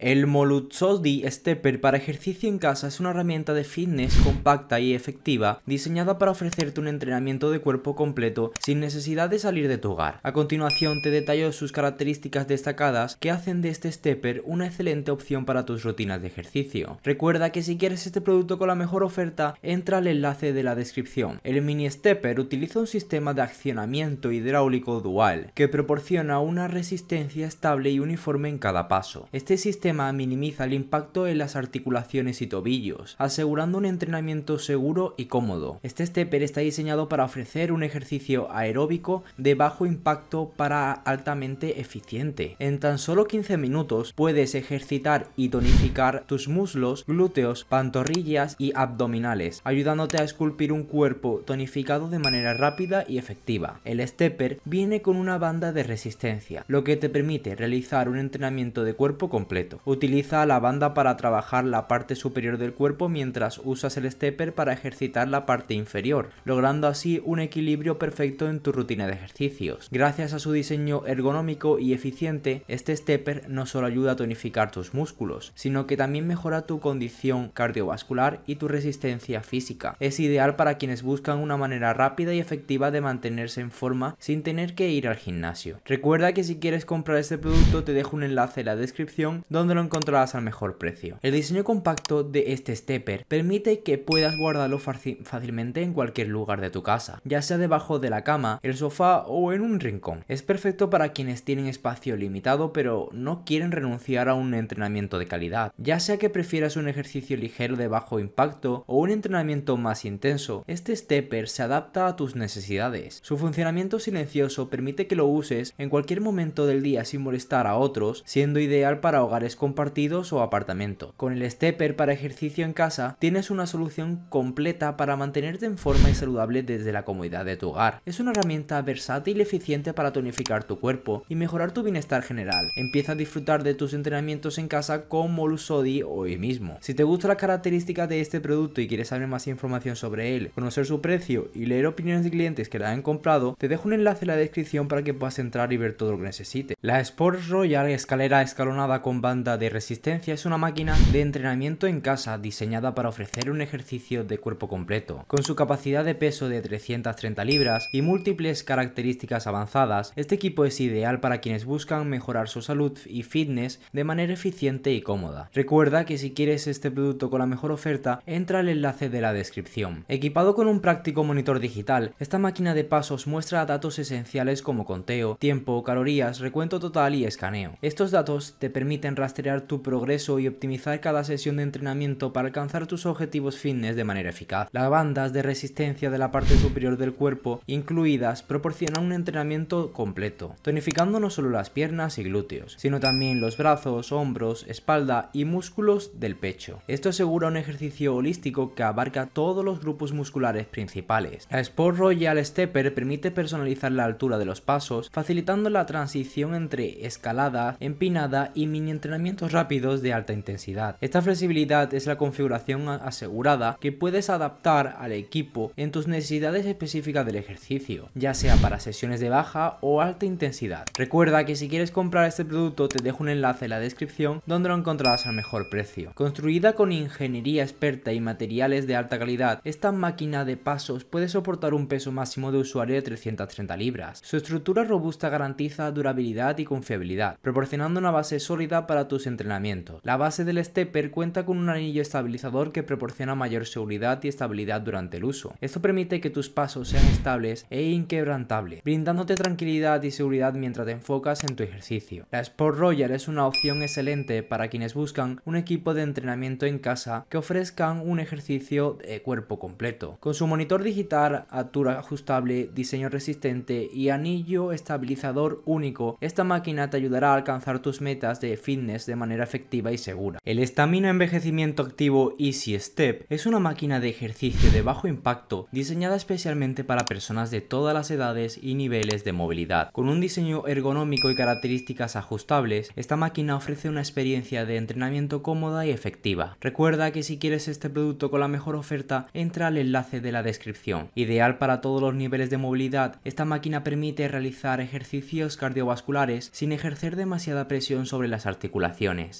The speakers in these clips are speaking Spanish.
El Molutzodi Stepper para ejercicio en casa es una herramienta de fitness compacta y efectiva diseñada para ofrecerte un entrenamiento de cuerpo completo sin necesidad de salir de tu hogar. A continuación te detallo sus características destacadas que hacen de este stepper una excelente opción para tus rutinas de ejercicio. Recuerda que si quieres este producto con la mejor oferta, entra al enlace de la descripción. El mini stepper utiliza un sistema de accionamiento hidráulico dual que proporciona una resistencia estable y uniforme en cada paso. Este sistema minimiza el impacto en las articulaciones y tobillos, asegurando un entrenamiento seguro y cómodo. Este stepper está diseñado para ofrecer un ejercicio aeróbico de bajo impacto para altamente eficiente. En tan solo 15 minutos puedes ejercitar y tonificar tus muslos, glúteos, pantorrillas y abdominales, ayudándote a esculpir un cuerpo tonificado de manera rápida y efectiva. El stepper viene con una banda de resistencia, lo que te permite realizar un entrenamiento de cuerpo completo. Utiliza la banda para trabajar la parte superior del cuerpo mientras usas el stepper para ejercitar la parte inferior, logrando así un equilibrio perfecto en tu rutina de ejercicios. Gracias a su diseño ergonómico y eficiente, este stepper no solo ayuda a tonificar tus músculos, sino que también mejora tu condición cardiovascular y tu resistencia física. Es ideal para quienes buscan una manera rápida y efectiva de mantenerse en forma sin tener que ir al gimnasio. Recuerda que si quieres comprar este producto te dejo un enlace en la descripción donde lo encontrarás al mejor precio. El diseño compacto de este stepper permite que puedas guardarlo fácilmente en cualquier lugar de tu casa, ya sea debajo de la cama, el sofá o en un rincón. Es perfecto para quienes tienen espacio limitado pero no quieren renunciar a un entrenamiento de calidad, ya sea que prefieras un ejercicio ligero de bajo impacto o un entrenamiento más intenso, este stepper se adapta a tus necesidades. Su funcionamiento silencioso permite que lo uses en cualquier momento del día sin molestar a otros, siendo ideal para hogares compartidos o apartamento. Con el stepper para ejercicio en casa tienes una solución completa para mantenerte en forma y saludable desde la comodidad de tu hogar. Es una herramienta versátil y eficiente para tonificar tu cuerpo y mejorar tu bienestar general. Empieza a disfrutar de tus entrenamientos en casa con Molusodi hoy mismo. Si te gustan las características de este producto y quieres saber más información sobre él, conocer su precio y leer opiniones de clientes que la han comprado, te dejo un enlace en la descripción para que puedas entrar y ver todo lo que necesites. La Sports Royal escalera escalonada con banda de resistencia es una máquina de entrenamiento en casa diseñada para ofrecer un ejercicio de cuerpo completo. Con su capacidad de peso de 330 libras y múltiples características avanzadas, este equipo es ideal para quienes buscan mejorar su salud y fitness de manera eficiente y cómoda. Recuerda que si quieres este producto con la mejor oferta, entra al enlace de la descripción. Equipado con un práctico monitor digital, esta máquina de pasos muestra datos esenciales como conteo, tiempo, calorías, recuento total y escaneo. Estos datos te permiten rastrear rastrear tu progreso y optimizar cada sesión de entrenamiento para alcanzar tus objetivos fitness de manera eficaz. Las bandas de resistencia de la parte superior del cuerpo incluidas proporcionan un entrenamiento completo, tonificando no solo las piernas y glúteos, sino también los brazos, hombros, espalda y músculos del pecho. Esto asegura un ejercicio holístico que abarca todos los grupos musculares principales. La Sport Royal Stepper permite personalizar la altura de los pasos, facilitando la transición entre escalada, empinada y mini entrenamiento rápidos de alta intensidad. Esta flexibilidad es la configuración asegurada que puedes adaptar al equipo en tus necesidades específicas del ejercicio, ya sea para sesiones de baja o alta intensidad. Recuerda que si quieres comprar este producto te dejo un enlace en la descripción donde lo encontrarás al mejor precio. Construida con ingeniería experta y materiales de alta calidad, esta máquina de pasos puede soportar un peso máximo de usuario de 330 libras. Su estructura robusta garantiza durabilidad y confiabilidad, proporcionando una base sólida para tus entrenamientos. La base del stepper cuenta con un anillo estabilizador que proporciona mayor seguridad y estabilidad durante el uso. Esto permite que tus pasos sean estables e inquebrantables, brindándote tranquilidad y seguridad mientras te enfocas en tu ejercicio. La Sport Royal es una opción excelente para quienes buscan un equipo de entrenamiento en casa que ofrezcan un ejercicio de cuerpo completo. Con su monitor digital, altura ajustable, diseño resistente y anillo estabilizador único, esta máquina te ayudará a alcanzar tus metas de fitness de manera efectiva y segura. El estamina envejecimiento activo Easy Step es una máquina de ejercicio de bajo impacto diseñada especialmente para personas de todas las edades y niveles de movilidad. Con un diseño ergonómico y características ajustables, esta máquina ofrece una experiencia de entrenamiento cómoda y efectiva. Recuerda que si quieres este producto con la mejor oferta, entra al enlace de la descripción. Ideal para todos los niveles de movilidad, esta máquina permite realizar ejercicios cardiovasculares sin ejercer demasiada presión sobre las articulaciones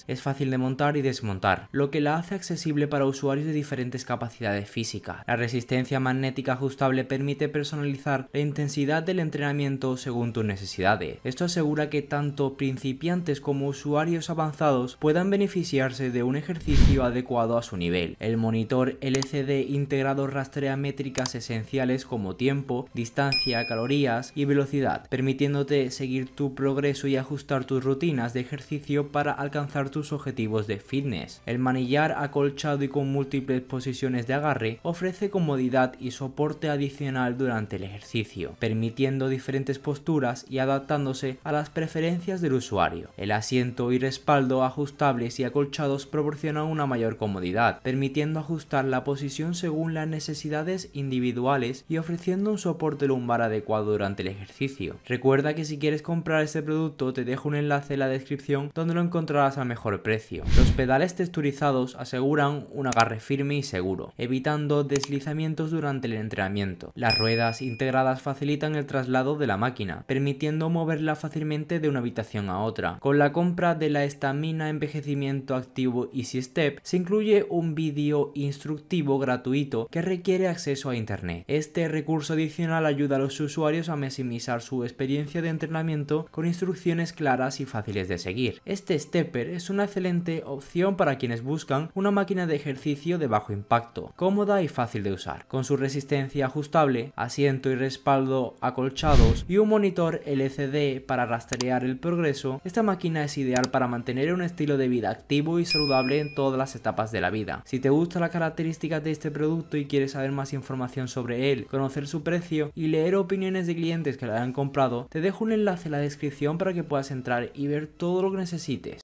es fácil de montar y desmontar, lo que la hace accesible para usuarios de diferentes capacidades físicas. La resistencia magnética ajustable permite personalizar la intensidad del entrenamiento según tus necesidades. Esto asegura que tanto principiantes como usuarios avanzados puedan beneficiarse de un ejercicio adecuado a su nivel. El monitor LCD integrado rastrea métricas esenciales como tiempo, distancia, calorías y velocidad, permitiéndote seguir tu progreso y ajustar tus rutinas de ejercicio para alcanzar tus objetivos de fitness. El manillar acolchado y con múltiples posiciones de agarre ofrece comodidad y soporte adicional durante el ejercicio, permitiendo diferentes posturas y adaptándose a las preferencias del usuario. El asiento y respaldo ajustables y acolchados proporcionan una mayor comodidad, permitiendo ajustar la posición según las necesidades individuales y ofreciendo un soporte lumbar adecuado durante el ejercicio. Recuerda que si quieres comprar este producto te dejo un enlace en la descripción donde lo encontrarás a mejor precio. Los pedales texturizados aseguran un agarre firme y seguro, evitando deslizamientos durante el entrenamiento. Las ruedas integradas facilitan el traslado de la máquina, permitiendo moverla fácilmente de una habitación a otra. Con la compra de la estamina envejecimiento activo Easy Step, se incluye un vídeo instructivo gratuito que requiere acceso a internet. Este recurso adicional ayuda a los usuarios a maximizar su experiencia de entrenamiento con instrucciones claras y fáciles de seguir. Este step es una excelente opción para quienes buscan una máquina de ejercicio de bajo impacto, cómoda y fácil de usar, con su resistencia ajustable, asiento y respaldo acolchados y un monitor LCD para rastrear el progreso, esta máquina es ideal para mantener un estilo de vida activo y saludable en todas las etapas de la vida. Si te gustan las características de este producto y quieres saber más información sobre él, conocer su precio y leer opiniones de clientes que la han comprado, te dejo un enlace en la descripción para que puedas entrar y ver todo lo que necesites.